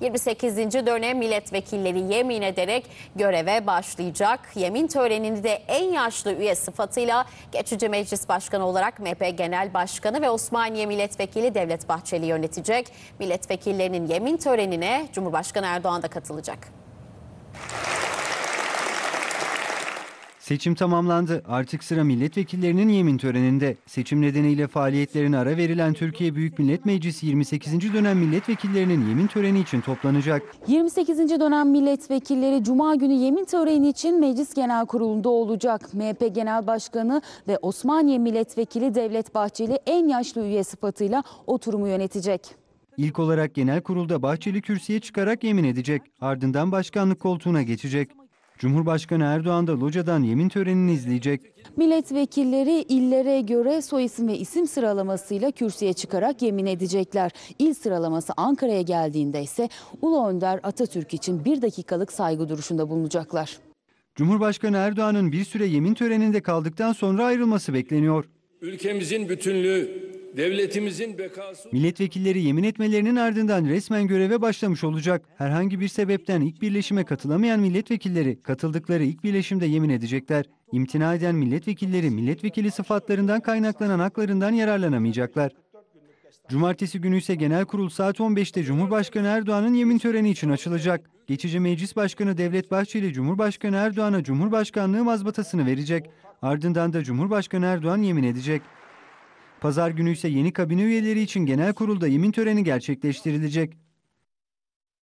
28. dönem milletvekilleri yemin ederek göreve başlayacak. Yemin törenini de en yaşlı üye sıfatıyla geçici meclis başkanı olarak MHP Genel Başkanı ve Osmaniye Milletvekili Devlet Bahçeli yönetecek. Milletvekillerinin yemin törenine Cumhurbaşkanı Erdoğan da katılacak. Seçim tamamlandı. Artık sıra milletvekillerinin yemin töreninde. Seçim nedeniyle faaliyetlerine ara verilen Türkiye Büyük Millet Meclisi 28. dönem milletvekillerinin yemin töreni için toplanacak. 28. dönem milletvekilleri Cuma günü yemin töreni için Meclis Genel Kurulu'nda olacak. MHP Genel Başkanı ve Osmaniye Milletvekili Devlet Bahçeli en yaşlı üye sıfatıyla oturumu yönetecek. İlk olarak genel kurulda Bahçeli kürsüye çıkarak yemin edecek. Ardından başkanlık koltuğuna geçecek. Cumhurbaşkanı Erdoğan da locadan yemin törenini izleyecek. Milletvekilleri illere göre soyisim ve isim sıralamasıyla kürsüye çıkarak yemin edecekler. İl sıralaması Ankara'ya geldiğinde ise Ulu Önder Atatürk için bir dakikalık saygı duruşunda bulunacaklar. Cumhurbaşkanı Erdoğan'ın bir süre yemin töreninde kaldıktan sonra ayrılması bekleniyor. Ülkemizin bütünlüğü, devletimizin bekası... Milletvekilleri yemin etmelerinin ardından resmen göreve başlamış olacak. Herhangi bir sebepten ilk birleşime katılamayan milletvekilleri katıldıkları ilk birleşimde yemin edecekler. İmtina eden milletvekilleri milletvekili sıfatlarından kaynaklanan haklarından yararlanamayacaklar. Cumartesi günü ise genel kurul saat 15'te Cumhurbaşkanı Erdoğan'ın yemin töreni için açılacak. Geçici Meclis Başkanı Devlet Bahçeli Cumhurbaşkanı Erdoğan'a Cumhurbaşkanlığı mazbatasını verecek. Ardından da Cumhurbaşkanı Erdoğan yemin edecek. Pazar günü ise yeni kabine üyeleri için genel kurulda yemin töreni gerçekleştirilecek.